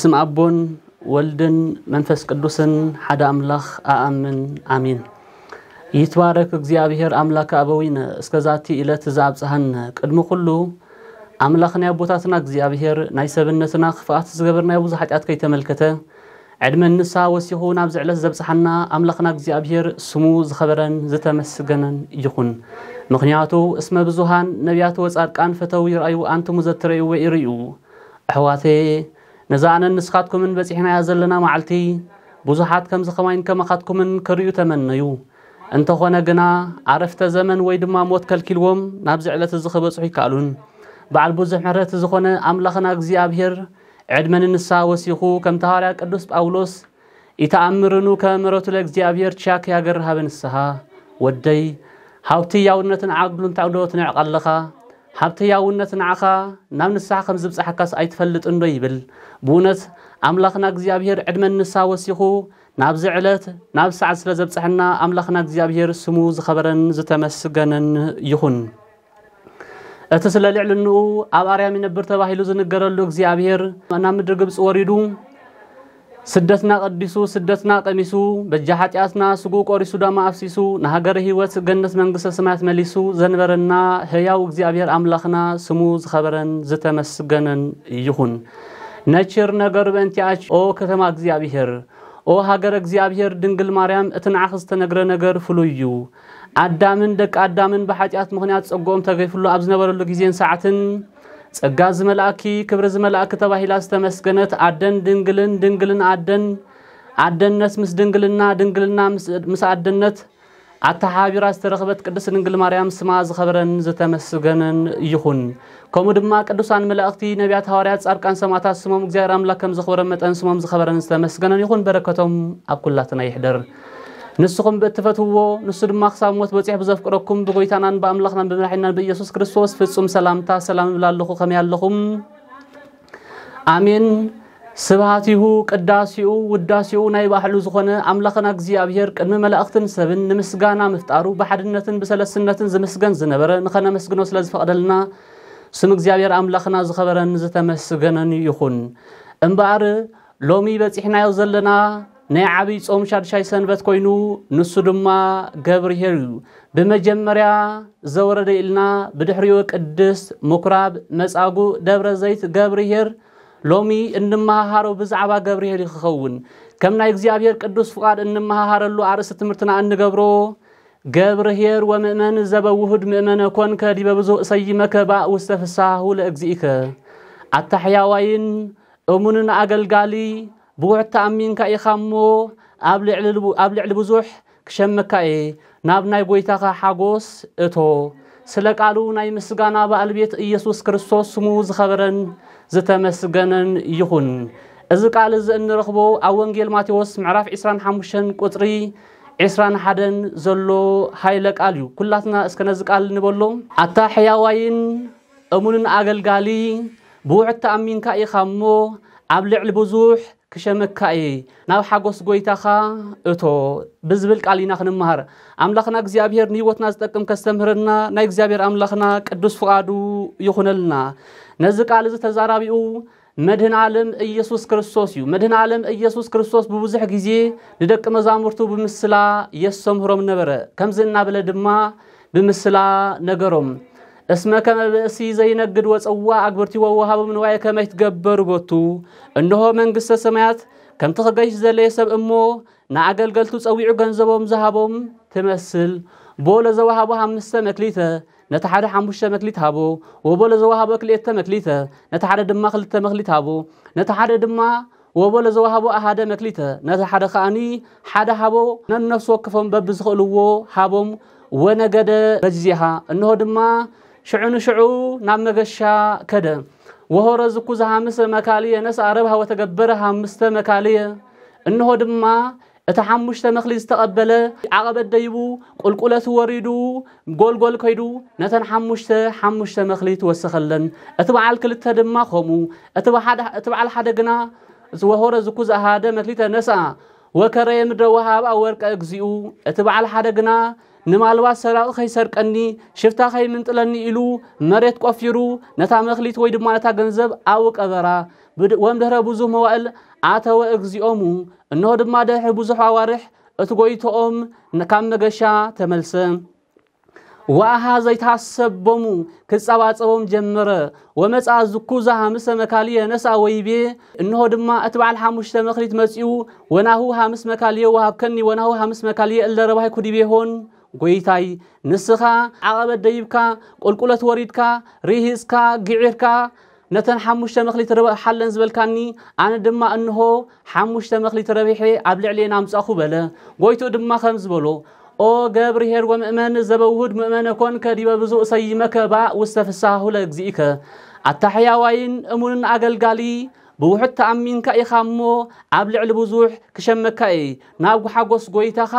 በስም አቦን ወልድን መንፈስ ቅዱስን ሓደ አምላኽ ኣኣምን አሚን። ይትባረክ እግዚኣብሔር ኣምላክ ኣበዊነ እስከዛቲ ኢለት ዝኣብፅሃነ ቅድሚ ኩሉ ኣምላኽ ናይ ኣቦታትና እግዚኣብሔር ናይ ሰብነትና ክፍኣት ዝገበርናዮ ብዙ ሓጢኣት ከይተመልከተ ዕድመ ንሳ ወሲኹ ናብ ዝዕለት ዘብፅሓና ኣምላኽና እግዚኣብሔር ስሙ ዝኸበረን ዝተመስገነን ይኹን። ምክንያቱ እስመ ብዙሃን ነቢያት ወጻድቃን ፈተው ይረአዩ አንትሙ ወይ ይርእዩ ኣሕዋቴ ነዛ ኣነ ንስኻትኩምን በፂሕናያ ዘለና መዓልቲ ብዙሓት ከምዚ ኸማይን ከመኻትኩምን ክርዩ ተመነዩ እንተኾነ ግና ኣረፍተ ዘመን ወይ ድማ ሞት ከልኪልዎም ናብዚ ዕለት እዚ ክበፅሑ ይከኣሉን በዓል ብዙሕ ምሕረት ዝኾነ ኣምላኽና እግዚኣብሄር ዕድመ ንንሳ ወሲኹ ከምቲ ሐዋርያ ቅዱስ ጳውሎስ ይተኣምርኑ ከመረቱ ለእግዚኣብሔር ቻክ ያገር ሃበ ንስሓ ወደይ ሃብቲ ያውነትን ዓግሉን ታዕደወትን ይዕቐለኻ ሃብቲ ህያውነት ንዓኻ ናብ ንስሓ ከም ዝብፃሕካስ ኣይትፈልጥ እንዶ ይብል ብእውነት ኣምላኽና እግዚኣብሄር ዕድመ ንሳ ወሲኹ ናብዚ ዕለት ናብ ሰዓት ስለ ዘብፅሐና ኣምላኽና እግዚኣብሄር ስሙ ዝኸበረን ዝተመስገነን ይኹን እቲ ስለ ልዕልንኡ ኣብ ኣርያም ይነብር ተባሂሉ ዝንገረሉ እግዚኣብሄር ናብ ምድሪ ግብፂ ወሪዱ ስደትና ቀዲሱ ስደትና ቀሚሱ በጃ ኃጢአትና ስጉ ቆሪሱ ዳማ አፍሲሱ ንሃገረ ህይወት ገነት መንግስተ ሰማያት መሊሱ ዘንበረና ህያው እግዚአብሔር አምላኽና ስሙ ዝኸበረን ዝተመስገነን ይኹን። ነችር ነገር በእንቲአች ኦ ከተማ እግዚአብሔር ኦ ሃገረ እግዚአብሔር ድንግል ማርያም እቲ ንዓኽ ዝተነግረ ነገር ፍሉ እዩ። ኣዳምን ደቂ ኣዳምን ብኃጢአት ምኽንያት ጸጎኦም ተገይፍሉ ኣብ ዝነበረሉ ግዜን ሰዓትን ጸጋ ዝመላእኪ ክብሪ ዝመላእኪ ተባሂላ ዝተመስገነት ኣደን ድንግልን ድንግልን ኣደን ኣደነት ምስ ድንግልና ድንግልና ምስ ኣደነት ኣተሓቢራ ዝተረኽበት ቅዱስ ድንግል ማርያም ስማ ዝኸበረን ዝተመስገነን ይኹን ከምኡ ድማ ቅዱሳን መላእኽቲ ነቢያት ሃዋርያት ጻድቃን ሰማዕታት ስሞም እግዚኣብሔር ኣምላክ ከም ዘኽበረን መጠን ስሞም ዝኸበረን ዝተመስገነን ይኹን በረከቶም ኣብ ኩላትና ይሕደር ንስኹም በትፈትውዎ ንሱ ድማ ክሳብ ሞት በፂሕ ብዘፍቅረኩም ብጎይታናን ብኣምላኽናን ብምራሒናን ብኢየሱስ ክርስቶስ ፍጹም ሰላምታ ሰላም ይብል ኣለኹ ከመይ ኣለኹም ኣሜን ስብሃት ይሁ ቅዳሲኡ ውዳሲኡ ናይ ባዕሉ ዝኾነ ኣምላኽና እግዚኣብሔር ቅድሚ መላእኽትን ሰብን ንምስጋና ምፍጣሩ ብሓድነትን ብሰለስነትን ዝመስገን ዝነበረ ንኸነመስግኖ ስለ ዝፈቕደልና ስም እግዚኣብሔር ኣምላኽና ዝኸበረን ዝተመስገነን ይኹን እምበኣር ሎሚ በፂሕናዮ ዘለና ني عبي صوم شادشاي سنبت كوينو نسو دما غابر هيرو بمجمريا زورد إلنا بدحريوك قدس مكراب مساقو دابر زيت غابر هير لومي إنما هارو بزعبا غابر هيري خخوون كمنا يكزي قدس فقاد إنما هارو اللو عرس تمرتنا عند غابرو غابر هير ومئمن زبا وهد مئمن كون كادي ببزو إسي مكبا وستفساهو لأكزيكا التحياوين أمونن أقل قالي ብውዕ ተኣሚንካ ኢኻ እሞ ኣብ ልዕሊ ብዙሕ ክሸመካ እየ ናብ ናይ ጎይታኻ ሓጎስ እቶ ስለ ቃሉ ናይ ምስጋና በዓል ቤት ኢየሱስ ክርስቶስ ስሙ ዝኸበረን ዝተመስገነን ይኹን እዚ ቃል እዚ እንረኽቦ ኣብ ወንጌል ማቴዎስ ምዕራፍ 25 ቁፅሪ 21 ዘሎ ሃይለ ቃል እዩ ኩላትና እስከ ነዚ ቃል ንበሎ ኣታ ሕያዋይን እሙንን ኣገልጋሊ ብውዕ ተኣሚንካ ኢኻ እሞ ኣብ ልዕሊ ብዙሕ ክሸመካ እየ ናብ ሓጎስ ጎይታኻ እቶ ብዝብል ቃል ኢና ክንምሃር ኣምላኽና እግዚኣብሔር ንሂወትና ዝጠቅም ከስተምህርና ናይ እግዚኣብሔር ኣምላኽና ቅዱስ ፍቓዱ ይኹነልና ነዚ ቃል እዚ ተዛራቢኡ መድህን ዓለም ኢየሱስ ክርስቶስ እዩ መድህን ዓለም ኢየሱስ ክርስቶስ ብብዙሕ ግዜ ንደቂ መዛሙርቱ ብምስላ የሰምህሮም ነበረ ከምዚ እናበለ ድማ ብምስላ ነገሮም اسمه كما بأسي زينا قدوة أوا أكبرتي ووهاب من وعي كما يتقبر بطو إنه من قصة سمعت كم تغيش زليس بأمو ناعقل قلتو تسوي عقان زبوم زهابوم تمثل بولا زوهابو همسة مكليتة نتحاري حموشة مكليت هابو وبولا زوهابو كليتة مكليتة نتحاري دما خلتة مكليت هابو نتحاري دما وبولا زوهابو أهادة مكليتة نتحاري خاني حادة هابو ننفس وكفهم ببزخلوو هابوم ونقدر بجزيها إنه دما ሽዑ ንሽዑ ናብ መገሻ ከደ ወሆረ ዝኩዝ ሃምሰ መካልየ ነስኣ ረብሃ ወተገበረ ሃምስተ መካልየ እንሆ ድማ እቲ ሓሙሽተ መኽሊ ዝተቐበለ ዓቐበት ደይቡ ቁልቁለት ወሪዱ ጎልጎል ከይዱ ነተን ሓሙሽተ ሓሙሽተ መኽሊ ትወሰኸለን እቲ በዓል ክልተ ድማ ከምኡ እቲ በዓል ሓደ ግና ወሆረ ዝኩዝ ኣሃደ መክሊተ ነስኣ ወከረየ ምድረ ወሃብኣ ወርቀ እግዚኡ እቲ በዓል ሓደ ግና ንማልባት ሰራቕ ከይሰርቀኒ ሽፍታ ከይምንጥለኒ ኢሉ መሬት ቆፊሩ ነታ መክሊት ወይ ድማ ነታ ገንዘብ ኣብኡ ቀበራ ወምድሕረ ብዙሕ መዋእል ኣተወ እግዚኦሙ እንሆ ድማ ድሕሪ ብዙሕ ኣዋርሕ እቲ ጎይቶኦም ካብ መገሻ ተመልሰ ወኣሃ ዘይተሓሰቦሙ ክጸባጸቦም ጀመረ ወመጽኣ ዝኩዛ ሃምሰ መካልየ ነሳ ወይቤ እንሆ ድማ እቲ በዓል ሓሙሽተ መክሊት መጺኡ ወናሁ ሃምስ መካልየ ወሃብከኒ ወናሁ ሃምስ መካልየ እለ ረባሂ ኩዲቤሆን ጎይታይ ንስኻ ዓቐበት ደይብካ ቁልቁለት ወሪድካ ሪህዝካ ግዒርካ ነተን ሓሙሽተ መክሊት ሓለን ዝበልካኒ ኣነ ድማ እንሆ ሓሙሽተ መክሊት ረቢሐ ኣብ ልዕልየ ናምፃኹ በለ ጎይቱ ድማ ከም ዝበሎ ኦ ገብርሄር ወምእመን ዘበውሁድ ምእመነ ኮንከ ዲበ ብዙእ ሰይመከ ባእ ውስተ ፍሳሁለ እግዚኢከ ኣታሕያዋይን እሙንን ኣገልጋሊ ብውሑድ ተኣሚንካ ኢኻ እሞ ኣብ ልዕሊ ብዙሕ ክሸመካ እየ ናብ ጓሓጎስ ጎይታኻ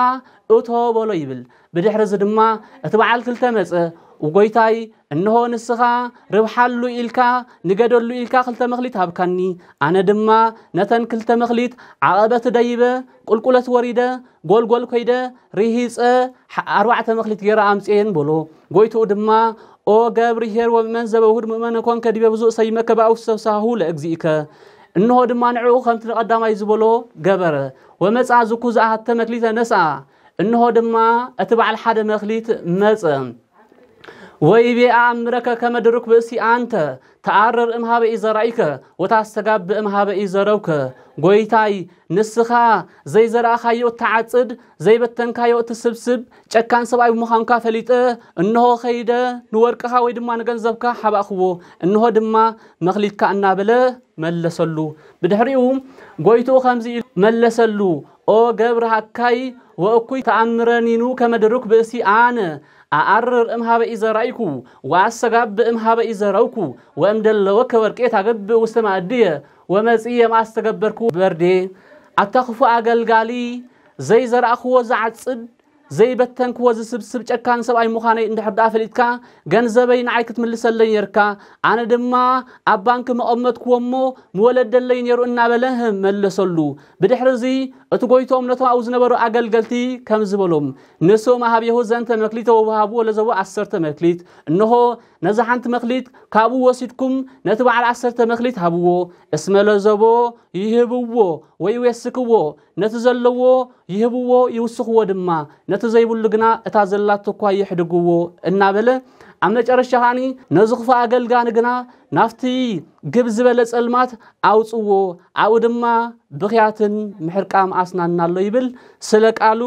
እቶ በሎ ይብል ብድሕሪ እዚ ድማ እቲ በዓል ክልተ መፀ ጎይታይ እንሆ ንስኻ ርብሓሉ ኢልካ ንገደሉ ኢልካ ክልተ መክሊት ሃብካኒ ኣነ ድማ ነተን ክልተ መክሊት ዓቐበት ደይበ ቁልቁለት ወሪደ ጎልጎል ኮይደ ርሂፀ ኣርባዕተ መክሊት ገይረ ኣምፅየን በሎ ጎይትኡ ድማ ኦ ገብሪ ሄር ወመን ዘበውሁድ ምእመነ ኮንከ ዲበ ብዙእ ሰይመከ ብኣውሰብሳሁ ለእግዚኢከ انه هاد ما نعو خمت القدام اي زبولو قبر ومسعى زكوزا حتى مكليتا نسعى انه هاد ما اتبع الحادة مكليت مزم ወይቤአ አምረከ ከመድሩክ ብእሲ አንተ ተአረር እምሃበ ኢዘራእከ ወታስተጋብ እምሃበ ኢዘረውከ ጎይታይ ንስኻ ዘይዘራእኻዮ እተዓፅድ ዘይበተንካዮ እትስብስብ ጨካን ሰብኣይ ብምዃንካ ፈሊጠ እንሆ ኸይደ ንወርቅኻ ወይ ድማ ንገንዘብካ ሓባእኽዎ እንሆ ድማ መኽሊትካ እናበለ መለሰሉ ብድሕሪኡ ጎይትኡ ከምዚ ኢሉ መለሰሉ ኦ ገብረ ሃካይ ወእኩይ ተኣምረኒኑ ከመድሩክ ብእሲ ኣነ አአርር እምሃበ ኢዘራይኩ ወአሰጋብ እምሃበ ኢዘረውኩ ወእምደለወከ ወርቄ ታገብእ ውስተ ማእድየ ወመጽእየ ማስተገበርኩ በርዴ አተኽፉ አገልጋሊ ዘይዘራእኽዎ ዝዓጽድ ዘይበተንክዎ ዝስብስብ ጨካን ሰብኣይ ምዃነይ እንድሕር ዳኣ ፈሊጥካ ገንዘበይ ንዓይ ክትምልሰለይ ነርካ ኣነ ድማ ኣብ ባንኪ መቐመጥክዎ እሞ ምወለደለይ ነይሩ እናበለ መለሰሉ ብድሕሪ እዚ እቲ ጎይቶም ነቶም ኣብኡ ዝነበሩ ኣገልገልቲ ከም ዝበሎም ንሶም ሃብየሁ ዘንተ መክሊት ተወሃብዎ ለዘቦ ዓሰርተ መክሊት እንሆ ነዚ ሓንቲ መክሊት ካብኡ ወሲድኩም ነቲ በዓል ዓሰርተ መክሊት ሃብዎ እስመለዘቦ ይህብዎ ወይ የስክዎ ነቲ ዘለዎ ይህብዎ ይውስኽዎ ድማ ነቲ ዘይብሉ ግና እታ ዘላቶ እኳ ይሕድግዎ እናበለ ኣብ መጨረሻ ከዓኒ ነዚ ክፉ ኣገልጋኒ ግና ናፍቲ ግብ ዝበለ ፀልማት ኣውፅዎ ኣብኡ ድማ ብኽያትን ምሕርቃም ኣስናና ኣሎ ይብል ስለ ቃሉ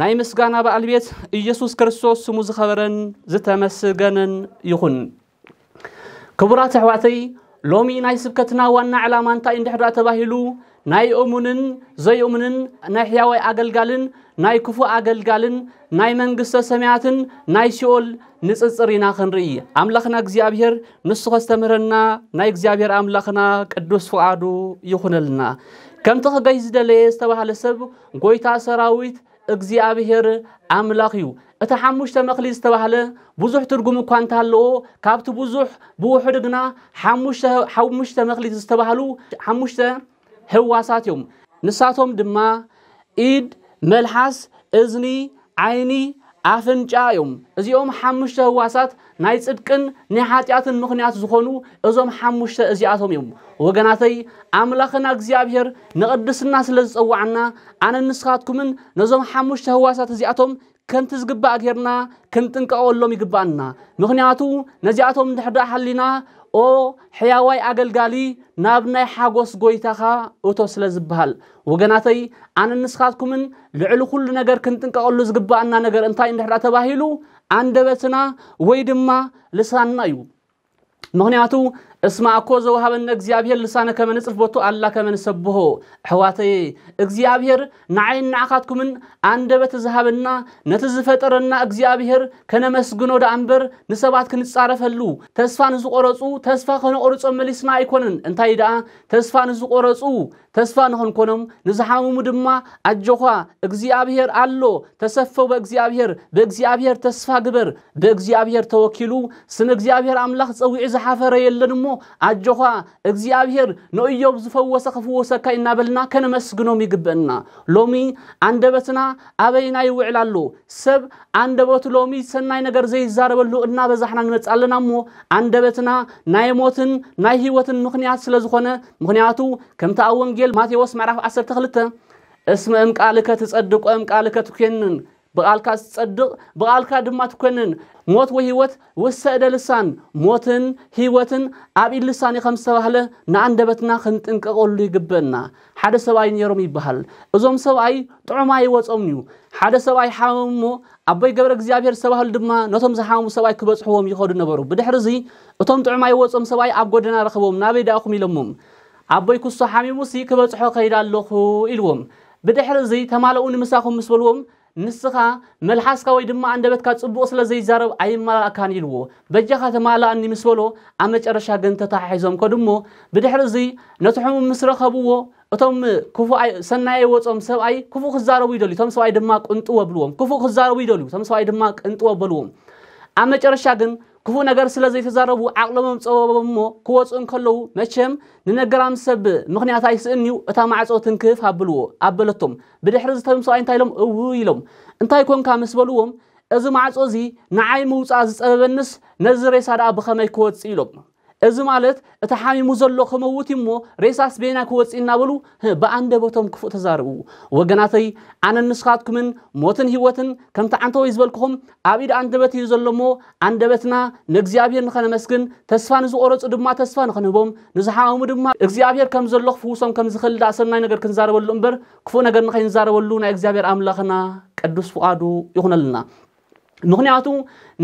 ናይ ምስጋና በዓል ቤት ኢየሱስ ክርስቶስ ስሙ ዝኸበረን ዝተመስገነን ይኹን ክቡራት ኣሕዋተይ ሎሚ ናይ ስብከትና ዋና ዕላማ እንታይ እንድሕዳ ተባሂሉ ናይ እሙንን ዘይእሙንን ናይ ሕያወይ ኣገልጋልን ናይ ክፉእ ኣገልጋልን ናይ መንግስተ ሰማያትን ናይ ሲኦል ንፅፅር ኢና ክንርኢ ኣምላኽና እግዚኣብሔር ንስኾ ዝተምህረና ናይ እግዚኣብሄር ኣምላኽና ቅዱስ ፍቓዱ ይኹነልና ከምቲ ክገይ ዝደለየ ዝተባሃለ ሰብ ጎይታ ሰራዊት እግዚኣብሄር ኣምላኽ እዩ እቲ ሓሙሽተ መኽሊ ዝተባሃለ ብዙሕ ትርጉም እኳ እንተሃለዎ ካብቲ ብዙሕ ብውሑድ ግና ሓሙሽተ መኽሊ ዝተባሃሉ ሓሙሽተ ህዋሳት እዮም ንሳቶም ድማ ኢድ መልሓስ እዝኒ ዓይኒ ኣፍንጫ እዮም እዚኦም ሓሙሽተ ህዋሳት ናይ ጽድቅን ናይ ሓጢኣትን ምኽንያት ዝኾኑ እዞም ሓሙሽተ እዚኣቶም እዮም ወገናተይ ኣምላኽና እግዚኣብሔር ንቕድስና ስለ ዝፀዋዕና ኣነ ንስኻትኩምን ነዞም ሓሙሽተ ህዋሳት እዚኣቶም ከምቲ ዝግባእ ጌርና ክንጥንቀቐሎም ይግባአና ምክንያቱ ነዚኣቶም እንድሕዳ ሓሊና ኦ ሕያዋይ ኣገልጋሊ ናብ ናይ ሓጎስ ጎይታኻ እቶ ስለ ዝበሃል ወገናተይ ኣነ ንስኻትኩምን ልዕሊ ኩሉ ነገር ክንጥንቀቀሉ ዝግባአና ነገር እንታይ እንድሕዳ ተባሂሉ ኣንደበትና ወይ ድማ ልሳንና እዩ ምክንያቱ እስማ እኮ ዘውሃበነ እግዚኣብሔር ልሳነ ከመንፅፍ ቦቱ ኣላ ከመንሰብሆ ኣሕዋተየ እግዚኣብሔር ንዓይን ንዓኻትኩምን ኣንደበት ዝሃበና ነቲ ዝፈጠረና እግዚኣብሔር ከነመስግኖ ዳ እምበር ንሰባት ክንጻረፈሉ ተስፋ ንዝቆረፁ ተስፋ ከነቆርፆም መሊስና ኣይኮነን እንታይ ደኣ ተስፋ ንዝቆረፁ ተስፋ ንኾንኮኖም ንዝሓምሙ ድማ ኣጆኻ እግዚኣብሔር ኣሎ ተሰፈው በእግዚኣብሔር በእግዚኣብሔር ተስፋ ግበር በእግዚኣብሔር ተወኪሉ ስም እግዚኣብሔር ኣምላኽ ፀዊዑ ዝሓፈረ የለን እሞ አጆኻ እግዚኣብሔር ንእዮብ ዝፈወሰ ክፍወሰካ ኢና ከነመስግኖም ይግብአና ሎሚ አንደበትና ኣበይና ይውዕል ኣሎ ሰብ ኣንደበቱ ሎሚ ሰናይ ነገር ዘይዛረበሉ እናበዛሕና ንመፅ ኣለና እሞ ኣንደበትና ናይ ሞትን ናይ ሂወትን ምክንያት ስለ ዝኾነ ምክንያቱ ከምቲ ኣብ ወንጌል ማቴዎስ ምዕራፍ 12 እስመ እምቃልከ ትፀድቆ እምቃልከ ትኮንን ብቓልካ ዝጸድቕ ብቓልካ ድማ ትኮንን ሞት ወይ ህይወት ውሰእደ ልሳን ሞትን ህይወትን ኣብ ኢድ ልሳን ከም ዝተባህለ ንኣንደበትና ክንጥንቀቐሉ ይግበአና ሓደ ሰብኣይ ነይሮም ይበሃል እዞም ሰብኣይ ጥዑማ ይወፆም እዩ ሓደ ሰብኣይ ሓመም ሞ ኣቦይ ገብረ እግዚኣብሔር ዝተባህሉ ድማ ነቶም ዝሓመሙ ሰብኣይ ክበፅሕዎም ይኸዱ ነበሩ ብድሕሪ እዚ እቶም ጥዑማ ይወፆም ሰብኣይ ኣብ ጎደና ረኽቦም ናበይ ዳኣኹም ኢሎሞም ኣቦይ ክሶ ሓሚሙሲ ክበፅሖ ከይዳ ኣለኹ ኢልዎም ብድሕሪ እዚ ተማለኡ ንምሳኹም ምስ በልዎም ንስኻ መልሓስካ ወይ ድማ አንደበትካ ፅቡቅ ስለ ዘይዛረብ ኣይመላእካን ኢልዎ በጃኻ ተማላእኒ ምስ በሎ ኣብ መጨረሻ ግን ተተሓሒዞም ከድሞ ብድሕሪ እዚ ነቲ ሕሙም ምስ ረኸብዎ እቶም ክፉእ ሰናየ ወፆም ሰብኣይ ክፉእ ክዛረቡ ይደልዩ እቶም ሰብኣይ ድማ ቅንጥወ ብልዎም ክፉእ ክዛረቡ ይደልዩ እቶም ሰብኣይ ድማ ቅንጥወ በልዎም ኣብ መጨረሻ ግን ክፉ ነገር ስለ ዘይተዛረቡ ዓቕሎሞም ፀበቦም እሞ ክወፁን ከለዉ መቸም ንነገራም ሰብ ምክንያት ኣይስእን እዩ እታ ማዕፆ ትንክፍ ኣብልዎ ኣበለቶም ብድሕሪ ዝተብም ሰብኣይ እንታይ ኢሎም እው ኢሎም እንታይ ኮንካ ምስ በልዎም እዚ ማዕፆ እዚ ንዓይ ምውፃእ ዝፀበበንስ ነዚ ሬሳ ደኣ ብኸመይ ክወፅእ ኢሎም እዚ ማለት እቲ ሓሚሙ ዘሎ ከመውት እሞ ሬሳስ ቤና ክወፅእ እናበሉ ብኣንደበቶም ክፉእ ተዛርቡ ወገናተይ ኣነ ንስኻትኩምን ሞትን ሂወትን ከምቲ ዓንተ ወይ ዝበልክኹም ኣብ ኢድ ኣንደበት እዩ ዘሎ ሞ ኣንደበትና ንእግዚኣብሔር ንኸነመስግን ተስፋ ንዝቆረፁ ድማ ተስፋ ንኽንህቦም ንዝሓመሙ ድማ እግዚኣብሔር ከም ዘሎ ክፍውሶም ከም ዝኽእል ዳ ሰናይ ነገር ክንዛረበሉ እምበር ክፉእ ነገር ንኸይንዛረበሉ ናይ እግዚኣብሔር ኣምላኽና ቅዱስ ፍቓዱ ይኹነልና ምክንያቱ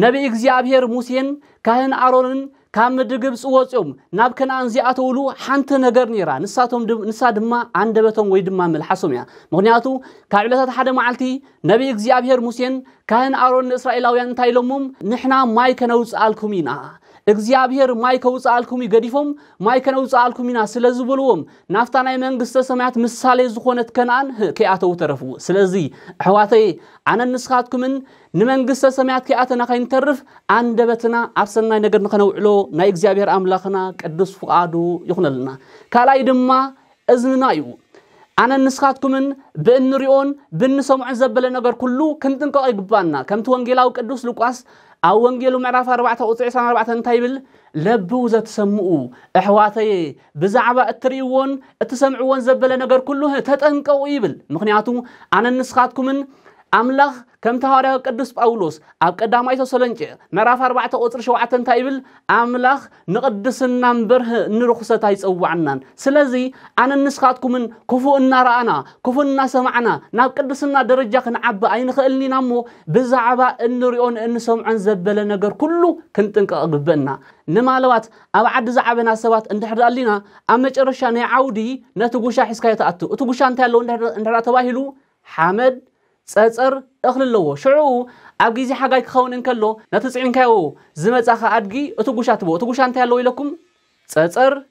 ነቢ እግዚኣብሔር ሙሴን ካህን ኣሮንን ካብ ምድሪ ግብፂ ወፂኦም ናብ ከነኣን ዝኣተውሉ ሓንቲ ነገር ነይራ ንሳ ድማ ኣንደበቶም ወይ ድማ መልሓሶም እያ ምክንያቱ ካብ ዕለታት ሓደ መዓልቲ ነቢ እግዚኣብሄር ሙሴን ካህን ኣሮን ንእስራኤላውያን እንታይ ኢሎሞም ንሕና ማይ ከነውፅኣልኩም ኢና እግዚአብሔር ማይ ከውፃ ከውፃአልኩሚ ገዲፎም ማይ ከነውፃአልኩሚና ስለዚ በልዎም ናፍታ ናይ መንግስተ ሰማያት ምሳሌ ዝኾነት ከነኣን ከይኣተው ተረፉ ስለዚ ኣሕዋተይ ኣነ ንስኻትኩምን ንመንግስተ ሰማያት ከይኣተና ከይንተርፍ ኣንደበትና ኣብ ሰናይ ነገር ንኸነውዕሎ ናይ እግዚኣብሔር ኣምላኽና ቅዱስ ፍቓዱ ይኹነልና ካልኣይ ድማ እዝንና እዩ أنا نسخاتكمن بأن ريون بأن سمع زبلا نجار كله كنتن قاي جبانا كم توانجيل أو كدوس لقاس أو وانجيلو معرفة أربعة أو تسعة أربعة تايبل لبوزة سمو إحواتي بزعبة التريون تسمعون زبلا نجار كله تتنقوا إيبل مخنياتو أنا نسخاتكمن ኣምላኽ ከምቲ ሃዋርያዊ ቅዱስ ጳውሎስ ኣብ ቀዳማይ ተሰሎንቄ ምዕራፍ 4 ቁፅሪ 7 እንታይ ይብል ኣምላኽ ንቅድስና እምበር ንርኩሰት ኣይፀዋዕናን ስለዚ ኣነ ንስኻትኩምን ክፉእ እናረኣና ክፉእ እናሰማዕና ናብ ቅድስና ደረጃ ክንዓቢ ኣይንኽእልኒና እሞ ብዛዕባ እንሪኦን እንሰምዖን ዘበለ ነገር ኩሉ ክንጥንቀቕ ግበአና ንማለባት ኣብ ዓዲ ዝዓበና ሰባት እንድሕር ኣሊና ኣብ መጨረሻ ናይ ዓውዲ ነቲ ጉሻ ሒዝካዮ ተኣቱ እቲ ጉሻ እንታይ ኣለዎ እንድሕዳ ተባሂሉ ሓመድ ساتر أخل اللو شعو أبغيزي حاجات خون إنك اللو نتصعين كاو زمت أخا أدقي أتوقشات بو أتوقشان تهلو إلكم ساتر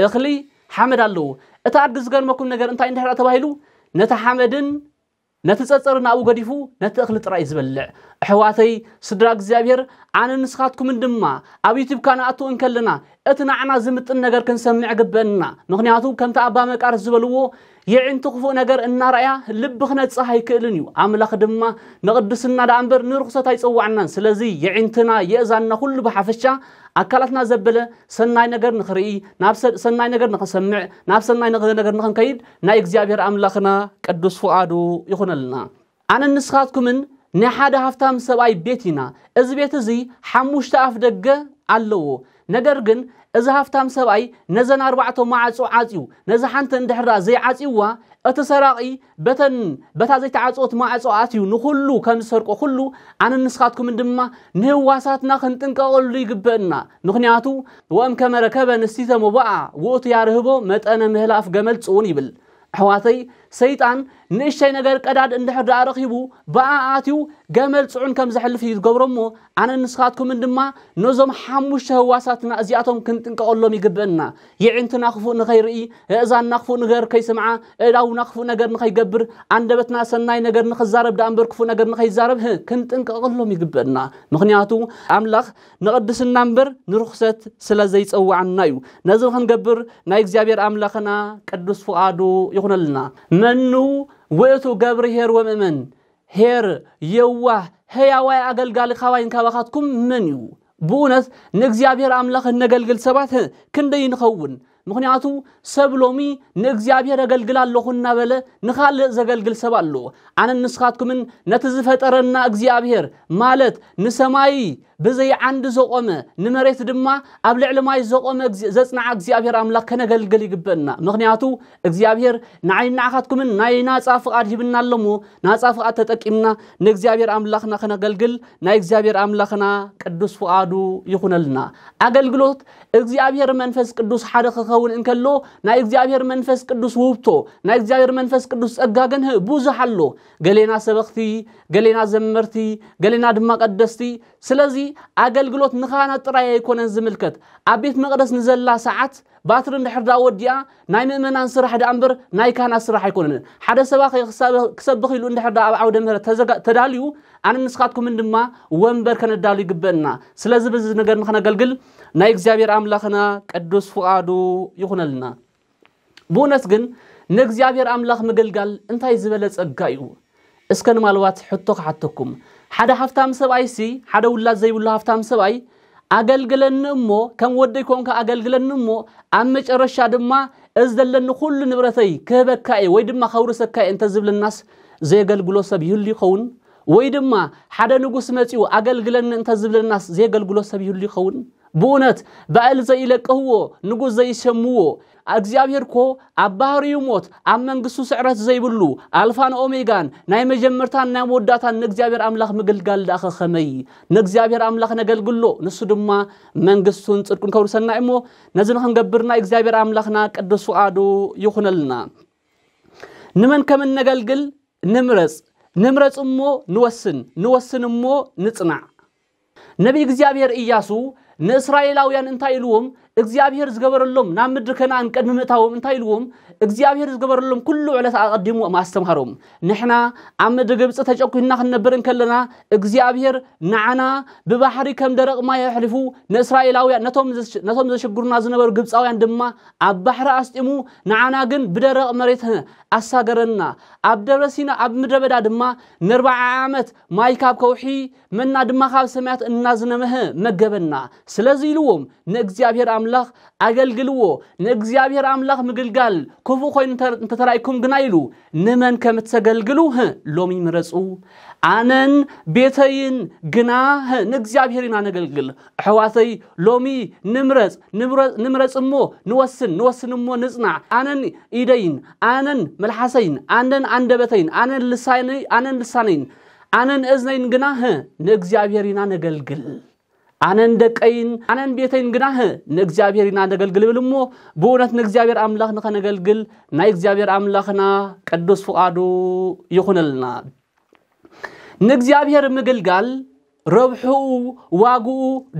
أخلي حمد اللو أتعد جزغر ماكم نجار أنت عند هرات بايلو نتحمدن ነቲ ፀፀር ናብኡ ገዲፉ ነቲ እኽሊ ጥራይ ዝበልዕ ኣሕዋተይ ስድራ እግዚኣብሔር ኣነ ንስኻትኩምን ድማ ኣብ ዩቲብካ ንኣትውን ከለና እቲ ናዕና ዝምጥን ነገር ክንሰምዕ ግበአና ምክንያቱ ከምቲ ኣባ መቃርስ ዝበልዎ የዒንቲ ክፉእ ነገር እናርኣያ ልቢ ክነፅህ ኣይክእልን እዩ ኣምላኽ ድማ ንቅድስና ዳ እምበር ንርክሰት ኣይፀዋዕናን ስለዚ የዒንትና የእዛና ኩሉ ብሓፈሻ ኣካላትና ዘበለ ሰናይ ነገር ንኽርኢ ናብ ሰናይ ነገር ንኽሰምዕ ናብ ሰናይ ነገር ንኽንከይድ ናይ እግዚኣብሔር ኣምላኽና ቅዱስ ፍቓዱ ይኹነልና ኣነ ንስኻትኩምን ንሓደ ሃፍታም ሰብኣይ ቤት ኢና እዚ ቤት እዚ ሓሙሽተ ኣፍ ደገ ኣለዎ ነገር ግን إذا هفتم سبعي نزن أربعة ما عزو عزيو نزحن تندحر زي عزيو أتسرقي بتن بتعزي تعزو ما عزو عزيو نخلو كم سرق وخلو عن النسخاتكم من دمه نواساتنا خنتن كقولي جبنا نخنياتو وأم كمركبة نسيت مبقع وقت يعرفه مت أنا مهلا في جمل تصوني حواتي ሰይጣን ንእሽተይ ነገር ቀዳድ እንድሕር ዳኣ ረኺቡ ብኣኣትዩ ገመል ፅዑን ከም ዘሕልፍ እዩ ዝገብሮ እሞ ኣነ ንስኻትኩምን ድማ ነዞም ሓሙሽተ ህዋሳትና እዚኣቶም ክንጥንቀቐሎም ይግብአና የዕንትና ክፉእ ንኸይርኢ እእዛና ክፉእ ነገር ከይስምዓ እዳውና ክፉእ ነገር ንኸይገብር ኣንደበትና ሰናይ ነገር ንኽዛረብ ዳ እምበር ክፉእ ነገር ንኸይዛረብ ክንጥንቀቐሎም ይግብአና ምክንያቱ ኣምላኽ ንቅድስና እምበር ንርክሰት ስለ ዘይፀውዓና እዩ ነዚ ንክንገብር ናይ እግዚኣብሔር ኣምላኽና ቅዱስ ፍቓዱ ይኹነልና منو ويتو قبر هير وممن هير يوه هيا واي عقل قالي خواين كواخاتكم منو بونس نقزي عبير عملاخ النقل قل سبات كندين خوون ምክንያቱ ሰብ ሎሚ ንእግዚአብሔር ንእግዚኣብሔር ኣገልግላለኹና እናበለ ንኻልእ ዘገልግል ሰብ ኣሎ ኣነ ንስኻትኩምን ነቲ ዝፈጠረና እግዚኣብሔር ማለት ንሰማይ ብዘይ ዓንዲ ዘቆመ ንመሬት ድማ ኣብ ልዕሊ ማይ ዘቆመ ዘፅናዓ እግዚኣብሔር ኣምላክ ከነገልግል ይግበአና ምክንያቱ እግዚኣብሔር ንዓይ ንዓኻትኩምን ናይ ናፃ ፍቓድ ሂብና ኣሎሞ ናፃ ፍቓድ ተጠቂምና ንእግዚኣብሔር ኣምላኽና ከነገልግል ናይ እግዚኣብሔር ኣምላኽና ቅዱስ ፍቓዱ ይኹነልና ኣገልግሎት እግዚኣብሔር መንፈስ ቅዱስ ሓደ ክኸ ክኸውን እንከሎ ናይ እግዚኣብሔር መንፈስ ቅዱስ ውህብቶ ናይ እግዚኣብሔር መንፈስ ቅዱስ ፀጋ ግን ብዙሕ ኣሎ ገሌና ሰበኽቲ ገሌና ዘመርቲ ገሌና ድማ ቀደስቲ ስለዚ ኣገልግሎት ንኻና ጥራይ ኣይኮነን ዝምልከት ኣብ ቤት መቕደስ ንዘላ ሰዓት ባትሪ እንድሕር ዳ ወዲኣ ናይ ምእመናን ስራሕ ዳኣ እምበር ናይ ካህናት ስራሕ ኣይኮነን ሓደ ሰባ ክሰብኽ ኢሉ እንድሕር ዳ ኣብ ዓውደ ምህረት ተዳልዩ ኣነ ንስኻትኩምን ድማ ወንበር ከነዳሉ ይግበአና ስለዚ ብዚ ነገር ንክነገልግል ናይ እግዚኣብሔር ኣምላኽና ቅዱስ ፍቓዱ ይኹነልና ብእውነት ግን ንእግዚኣብሔር ኣምላኽ ምግልጋል እንታይ ዝበለ ፀጋ እዩ እስከ ንማልባት ሕቶ ክሓተኩም ሓደ ሃፍታም ሰብኣይ ሲ ሓደ ውላድ ዘይብሉ ሃፍታም ሰብኣይ አገልግለን እሞ ከም ወደይ ኮንካ ኣገልግለን እሞ ኣብ መጨረሻ ድማ እዚ ዘለኒ ኩሉ ንብረተይ ክህበካ ወይ ድማ ከውርሰካ እየ እንተዝብልናስ ዘየገልግሎ ሰብ ይህሉ ይኸውን ወይ ድማ ሓደ ንጉስ መፂኡ ኣገልግለኒ እንተዝብልናስ ዘየገልግሎ ሰብ ይህሉ ይኸውን በእውነት ባዕል ዘይለቅህዎ ንጉሥ ዘይሰምዎ እግዚኣብሔር ኮ ኣብ ባህርዩ ሞት ኣብ መንግስቱ ስዕረት ዘይብሉ ኣልፋን ኦሜጋን ናይ መጀመርታን ናይ መወዳእታን ንእግዚኣብሔር ኣምላኽ ምግልጋል ዳኣኸ ኸመይ ንእግዚኣብሔር ኣምላኽ ነገልግሎ ንሱ ድማ መንግስቱን ጽድቁን ከብርሰና እሞ ነዚ ንክንገብርና እግዚኣብሔር ኣምላኽና ቅዱስ ፍቓዱ ይኹነልና ንመን ከምን ነገልግል ንምረፅ ንምረፅ እሞ ንወስን ንወስን እሞ ንጽናዕ ነቢይ እግዚኣብሔር እያሱ ንእስራኤላውያን እንታይ ኢልዎም እግዚኣብሔር ዝገበረሎም ናብ ምድሪ ከነኣን ቅድሚ ምእታዎም እንታይ ኢልዎም እግዚኣብሔር ዝገበረሎም ኩሉ ዕለት ኣቐዲሙ ኣስተምሃሮም ንሕና ኣብ ምድሪ ግብፂ ተጨኩና ክንነብርን ከለና እግዚኣብሔር ንዓና ብባሕሪ ከም ደረቕ ማይ ኣሕሊፉ ንእስራኤላውያን ነቶም ዘሽግሩና ዝነበሩ ግብፃውያን ድማ ኣብ ባሕሪ ኣስጢሙ ንዓና ግን ብደረቕ መሬት ኣሳገረና ኣብ ደብረሲና ኣብ ምድረ በዳ ድማ ንርባዓ ዓመት ማይ ካብ ከውሒ መና ድማ ካብ ሰማያት እናዝነመህ መገበና ስለዚ ኢልዎም ንእግዚኣብሔር ኣምላኽ ኣገልግልዎ ንእግዚኣብሔር ኣምላኽ ምግልጋል ክፉ ኮይኑ እንተተራእይኩም ግና ኢሉ ንመን ከም እትሰገልግሉ ሎሚ ምረፁ ኣነን ቤተይን ግና ንእግዚኣብሔር ኢና ነገልግል ኣሕዋተይ ሎሚ ንምረፅ ንምረፅ እሞ ንወስን ንወስን እሞ ንፅናዕ ኣነን ኢደይን ኣነን መልሓሰይን ኣነን ኣንደበተይን ኣነን ልሳነይን ኣነን እዝነይን ግና ንእግዚኣብሔር ኢና ነገልግል አነ ደቀይን ቀይን ቤተይን ግናህ ንእግዚኣብሔር ኢና ነገልግል ብል እሞ ብእውነት ንእግዚኣብሔር ኣምላኽ ንኸነገልግል ናይ እግዚኣብሔር ኣምላኽና ቅዱስ ፍቓዱ ይኹነልና ንእግዚኣብሔር ምግልጋል ረብሑኡ ዋግኡ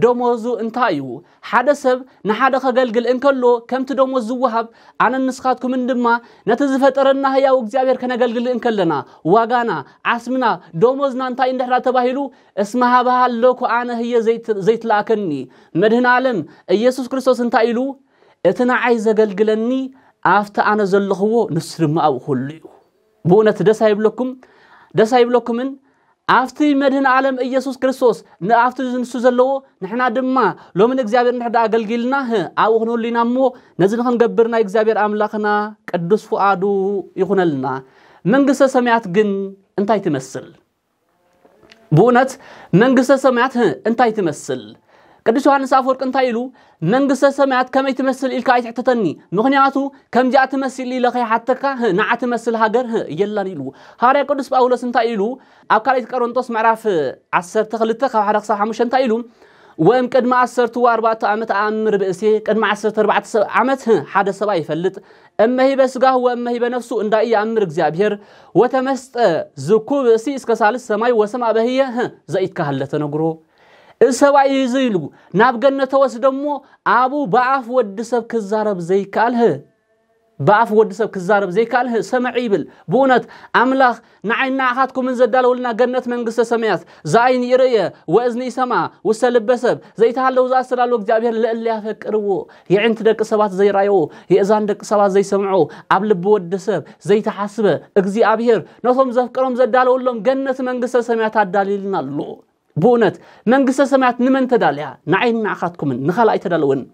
ደመዙ እንታይ እዩ ሓደ ሰብ ንሓደ ከገልግል እንከሎ ከምቲ ደሞዝ ዝወሃብ ኣነ ንስኻትኩምን ድማ ነቲ ዝፈጠረና ህያው እግዚኣብሔር ከነገልግል እንከለና ዋጋና ዓስምና ደሞዝና እንታይ እንድሕዳ ተባሂሉ እስመሃባሃ ኣለኩ ኣነ ህየ ዘይትለኣከኒ መድህን ኣለም ኢየሱስ ክርስቶስ እንታይ ኢሉ እቲ ንዓይ ዘገልግለኒ ኣብቲ ኣነ ዘለኽዎ ንሱ ድማ ኣብኡ ኩሉ እዩ ብእውነት ደሳ ይብለኩም ደሳ ይብለኩምን ኣብቲ መድህን ዓለም ኢየሱስ ክርስቶስ ንኣብቲ ንሱ ዘለዎ ንሕና ድማ ሎምን እግዚኣብሔር ንሕዳ ኣገልጊልና ኣብኡ ክንህሉ ኢና እሞ ነዚ ንክንገብር ናይ እግዚኣብሔር ኣምላኽና ቅዱስ ፍቓዱ ይኹነልና መንግስተ ሰማያት ግን እንታይ ትመስል ብእውነት መንግስተ ሰማያት እንታይ ትመስል قدس يوحنس سافور انتا يلو منغسه سمعت كما يتمثل الك ايت حتتني مغنياتو كم جاء إلى لي لخي حتك نع تمثل هاجر يلان يلو هاري قدس باولس انتا يلو ابكاليت قرنطوس معراف 10 تخلت خا حدا صح مش انتا يلو ويم قد ما 10 تو 4 عامت امر بئسي قد ما 10 4 عامت حدا سبا يفلط اما هي بسغا هو اما هي بنفسه اندا اي امر اغزابير وتمست آه، زكو بئسي اسكسال السماي وسما بهيه زيت كهله تنغرو السبع يزيلو نابجنة دمو أبو بعف ودسب كزارب زي كاله بعف ودسب كزارب زي كاله سمع يبل بونت أملاخ نعين نعهاتكم من زدال ولنا جنة من قصة سميات زاين يريه وأزني سما وسل بسب زي تهلو زاس تلالو جابير لألي أفكرو يعين تدك سبات زي رايو ازان دك سبات زي سمعو قبل بودسب زي تحسبه اجزي أبير نصهم زفكرهم زدال ولهم جنة من قصة سميات الدليل نلو بونت منقصة سمعت نمن تداليا نعين معخاتكم نخلا اي تدالون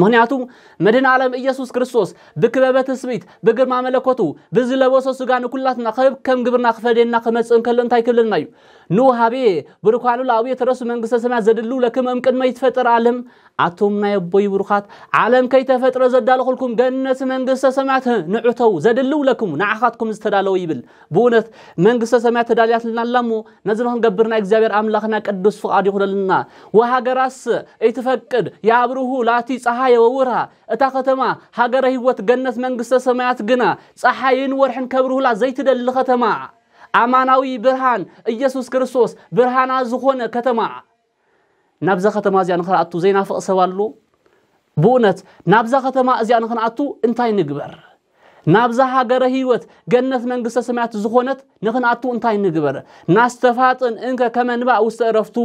مهنياتو مدين عالم إيسوس كرسوس بكبابة تسبيت بقر ما ملكوتو بزي لبوسو سوغانو كلاتنا خيب كم قبرنا خفادين ناقمتس انكلن تاي كلن مايو نو هابي بروكو عالو لاوية ترسو من قصة سما زدلو لكم امكن ما يتفتر عالم عطوم نايبوي بروكات عالم كي تفتر زدال خلكم جنس من قصة سما نعتو زدلو لكم نعخاتكم استدالو يبل بونت من قصة سما تداليات لنا لامو نزلهم قبرنا اكزابير املاخنا كدوس فقادي خلالنا وهاقراس اتفكر ፀሐይ ወውርሃ እታ ከተማ ሃገረ ህይወት ገነት መንግስተ ሰማያት ግና ፀሐይን ወርሕን ከብርሁላ ዘይትደሊ ከተማ ኣማናዊ ብርሃን ኢየሱስ ክርስቶስ ብርሃና ዝኾነ ከተማ ናብዛ ከተማ እዚኣ ንክንኣቱ ዘይናፍቕ ሰብ ኣሎ ብእውነት ናብዛ ከተማ እዚኣ ንክንኣቱ እንታይ ንግበር ናብዛ ሃገረ ህይወት ገነት መንግስተ ሰማያት ዝኾነት ንክንኣቱ እንታይ ንግበር ናስተፋጥን እንከ ከመ ውስተ ዕረፍቱ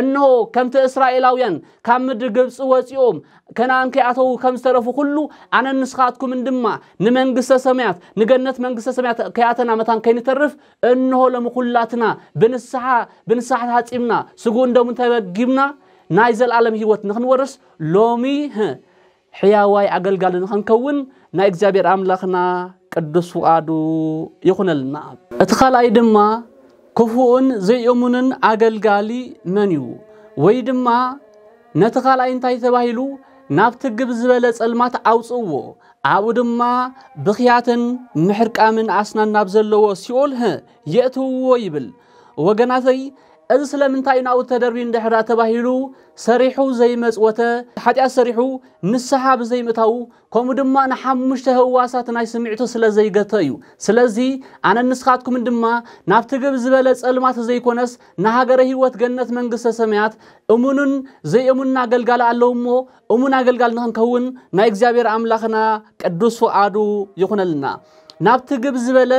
እነሆ ከምቲ እስራኤላውያን ካብ ምድሪ ግብፂ ወፂኦም ከነኣን ከይኣተዉ ከም ዝተረፉ ኩሉ ኣነ ንስኻትኩምን ድማ ንመንግስተ ሰማያት ንገነት መንግስተ ሰማያት ከያተና መታን ከይንተርፍ እንሆ ሎም ኩላትና ብንስሓ ብንስሓ ስጉ እንደሙ ተበጊምና ናይ ዘለኣለም ሂወት ንክንወርስ ሎሚ ሕያዋይ ኣገልጋሊ ንክንከውን ናይ እግዚኣብሔር ኣምላኽና ቅዱስ ፍቓዱ ይኹነልና እቲ ካልኣይ ድማ ክፉኡን ዘይእሙንን ኣገልጋሊ መን እዩ ወይ ድማ ነቲ ኻልኣይ እንታይ ተባሂሉ ናብቲ ግብ ዝበለ ጸልማት ኣውፅዎ ኣብኡ ድማ ብኽያትን ምሕርቃምን ኣስናን ናብ ዘለዎ ሲኦል የእትውዎ ይብል ወገናተይ እዚ ስለምንታይ እዩ ናብኡ ተደርቢ እንድሕዳ ተባሂሉ ሰሪሑ ዘይመፅወተ ሓጢኣት ሰሪሑ ንስሓ ብዘይምእታው ከምኡ ድማ ንሓሙሽተ ህዋሳት ናይ ስምዒቱ ስለ ዘይገተ እዩ ስለዚ ኣነ ንስኻትኩምን ድማ ናብቲ ግብ ዝበለ ፀልማት ዘይኮነስ ንሃገረ ሂወት ገነት መንግስተ ሰማያት እሙንን ዘይእሙንን ኣገልጋሊ ኣለው እሞ እሙን ኣገልጋል ንክንከውን ናይ እግዚኣብሔር ኣምላኽና ቅዱስ ፍቓዱ ይኹነልና ናብቲ ግብ ዝበለ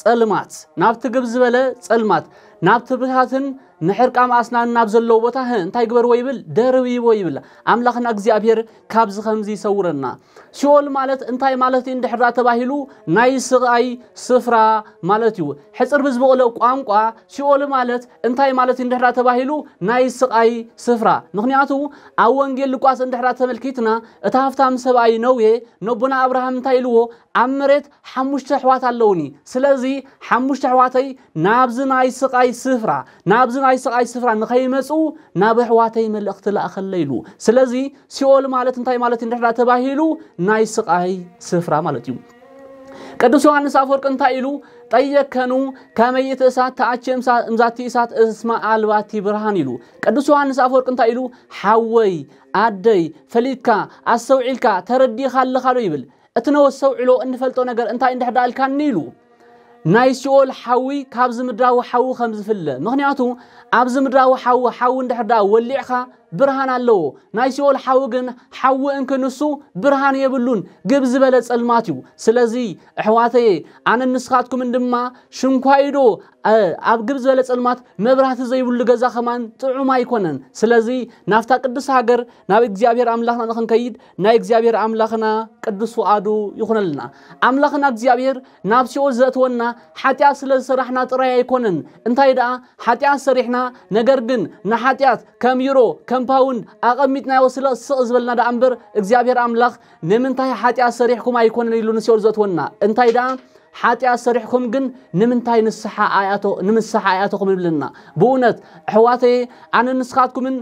ፀልማት ናብቲ ግብ ዝበለ ፀልማት ናብቲ ብርሃትን ንሕርቃም ኣስናን ኣብ ዘለዎ ቦታ እንታይ ግበርዎ ይብል ደርብይዎ ይብል ኣምላኽና እግዚኣብሔር ካብዚ ከምዚ ይሰውረና ሲኦል ማለት እንታይ ማለት እዩ እንድሕራ ተባሂሉ ናይ ስቕኣይ ስፍራ ማለት እዩ ሕፅር ብዝበቕለ ቋንቋ ሲኦል ማለት እንታይ ማለት እዩ እንድሕራ ተባሂሉ ናይ ስቕኣይ ስፍራ ምክንያቱ ኣብ ወንጌል ልቋስ እንድሕራ ተመልኪትና እታ ሃፍታም ሰብኣይ ነውየ ነቦና ኣብርሃም እንታይ ኢልዎ ኣብ መሬት ሓሙሽተ ኣሕዋት ኣለውኒ ስለዚ ሓሙሽተ ኣሕዋተይ ናብዚ ናይ ስቓይ ስፍራ ናብዚ سقاي سقاي سفر عن خي مسو نابح واتي من الاختلاء خليلو سلزي سيول مالت انتاي مالت انتاي مالت تباهيلو ناي سقاي سفر مالت يوم قدو سوان نسافور كنتايلو طيب كانوا كما يتسات تأجيم مزاتي سات اسماء الواتي برهانيلو قدو سوان نسافور كنتايلو حوي عدي فليكا السوعيلكا تردي خال لخالو يبل اتنو السوعيلو انفلتو نقر انتاي انتاي دالكان نيلو ናይ ሲኦል ሓዊ ካብ ዝምድራዊ ሓዊ ከም ዝፍለ ምክንያቱ ኣብ ዝምድራዊ ሓዊ ሓዊ እንድሕር ወሊዕኻ ብርሃን ኣለዎ ናይ ሲኦል ሓዊ ግን ሓዊ እንክ ንሱ ብርሃን የብሉን ግብ ዝበለ ጸልማት እዩ ስለዚ ኣሕዋተየ ኣነ ንስኻትኩምን ድማ ሽንኳይዶ ኣብ ግብ ዝበለ ጸልማት መብራህቲ ዘይብሉ ገዛ ኸማን ጥዑም ኣይኮነን ስለዚ ናፍታ ቅዱስ ሃገር ናብ እግዚኣብሔር ኣምላኽና ንክንከይድ ናይ እግዚኣብሔር ኣምላኽና ቅዱስ ፍቓዱ ይኹነልና ኣምላኽና እግዚኣብሔር ናብ ሲኦል ዘእትወና ሓጢኣት ስለ ዝሰራሕና ጥራይ ኣይኮነን እንታይ ደኣ ሓጢኣት ሰሪሕና ነገር ግን ንሓጢኣት ከም ይሮ ከም ከምፓውን ኣቐሚጥናዮ ስለ ስቕ ዝበልና ዳ እምበር እግዚኣብሔር ኣምላኽ ንምንታይ ሓጢኣ ሰሪሕኩም ኣይኮነን ኢሉ ንሲኦል ዘትወና እንታይ ደኣ ሓጢኣ ሰሪሕኩም ግን ንምንታይ ንምስሓ ኣያተኹም ይብልና ብእውነት ኣሕዋተይ ኣነ ንስኻትኩምን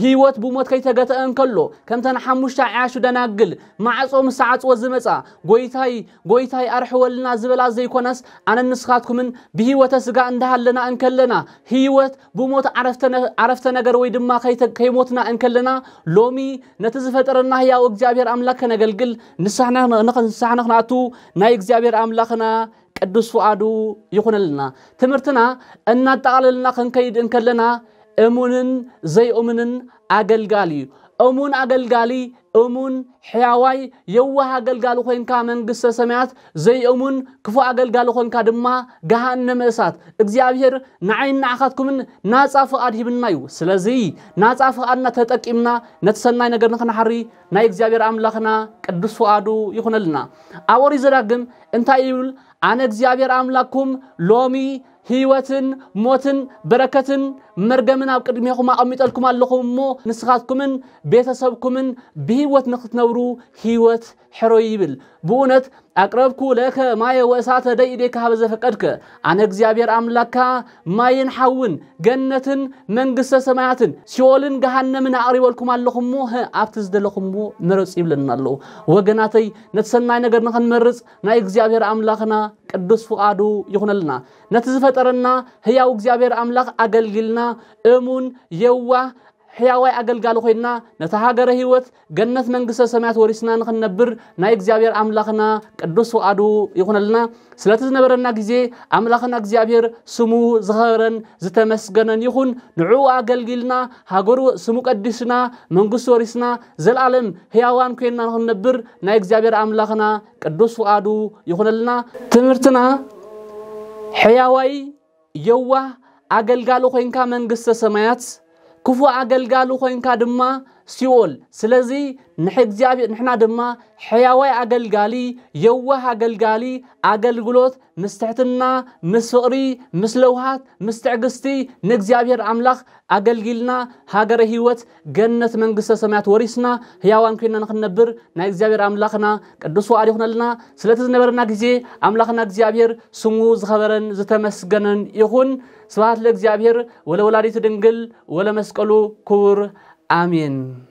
ሂወት ብሞት ከይተገተአን ከሎ ከምተን ሓሙሽተ ዓያሹ ደናግል ማዕፆ ምስ ዓፅወት ዝመፃ ጎይታይ ጎይታይ ኣርሕወልና ዝበላ ዘይኮነስ ኣነ ንስኻትኩምን ብሂወተ ስጋ እንዳሃለና እንከለና ሂወት ብሞት ዓረፍተ ነገር ወይ ድማ ከይሞትና እንከለና ሎሚ ነቲ ዝፈጠረና ህያው እግዚኣብሔር ኣምላክ ከነገልግል ንስሓ ንክንኣቱ ናይ እግዚኣብሔር ኣምላኽና ቅዱስ ፍቓዱ ይኹነልና ትምህርትና እናጠቓለልና ክንከይድ እንከለና እሙንን ዘይእሙንን ኣገልጋል እዩ እሙን ኣገልጋሊ እሙን ሕያዋይ የዋህ ኣገልጋሊ ኮይንካ መንግስተ ሰማያት ዘይእሙን ክፉእ ኣገልጋሊ ኮይንካ ድማ ገሃነመ እሳት እግዚኣብሔር ንዓይን ንዓኻትኩምን ናፃ ፍቓድ ሂብና እዩ ስለዚ ናፃ ፍቓድና ተጠቂምና ነቲ ሰናይ ነገር ንክነሓሪ ናይ እግዚኣብሔር ኣምላኽና ቅዱስ ፍቓዱ ይኹነልና ኣብ ወሪ ዘዳግም እንታይ ይብል ኣነ እግዚኣብሔር ኣምላክኩም ሎሚ هيوتن موتن بركتن مرجمنا أبكر ميخو ما أميت لكم اللهم مو نسخاتكم بيت سبكم بهيوت نخت نورو هيوت حرويبل بونت አቅረብኩ ለከ ማየ ወእሳተ ደኢዴከ ሀበ ዘፈቀድከ አነ እግዚአብሔር አምላካ ማይን ሓውን ገነትን መንግስተ ሰማያትን ሲኦልን ገሃነምን ኣቕሪበልኩም ኣለኹሞ ኣብቲ ዝደለኹምዎ ምረፅ ይብለና ኣለዉ ወገናተይ ነቲ ሰናይ ነገር ንኽንመርፅ ናይ እግዚኣብሔር ኣምላኽና ቅዱስ ፍቓዱ ይኹነልና ነቲ ዝፈጠረና ህያው እግዚኣብሔር ኣምላኽ ኣገልጊልና እሙን የዋህ ሕያዋይ ኣገልጋሊ ኮይንና ነታ ሃገረ ሂወት ገነት መንግስተ ሰማያት ወሪስና ንክንነብር ናይ እግዚኣብሔር ኣምላኽና ቅዱስ ውኣዱ ይኹነልና ስለቲ ዝነበረና ግዜ ኣምላኽና እግዚኣብሔር ስሙ ዝኸበረን ዝተመስገነን ይኹን ንዕኡ ኣገልጊልና ሃገሩ ስሙ ቀዲስና መንግስቲ ወሪስና ዘለኣለም ህያዋን ኮይንና ንክንነብር ናይ እግዚኣብሔር ኣምላኽና ቅዱስ ውኣዱ ይኹነልና ትምህርትና ሕያዋይ የዋህ ኣገልጋሊ ኮንካ መንግስተ ሰማያት ክፉእ ኣገልጋሊ ኮይንካ ድማ ሲኦል ስለዚ ንሕና ድማ ሕያዋይ ኣገልጋሊ የዋህ ኣገልጋሊ ኣገልግሎት ምስ ትሕትና ምስ ፍቕሪ ምስ ለውሃት ምስ ትዕግስቲ ንእግዚኣብሔር ኣምላኽ ኣገልጊልና ሃገረ ሂወት ገነት መንግስተ ሰማያት ወሪስና ህያዋን ኮይና ንክንነብር ናይ እግዚኣብሔር ኣምላኽና ቅዱስ ዋዕድ ይኹነልና ስለቲ ዝነበረና ግዜ ኣምላኽና እግዚኣብሔር ስሙ ዝኸበረን ዝተመስገነን ይኹን ስብሃት ለእግዚኣብሔር ወለ ወላዲቱ ድንግል ወለ መስቀሉ ክቡር Amen.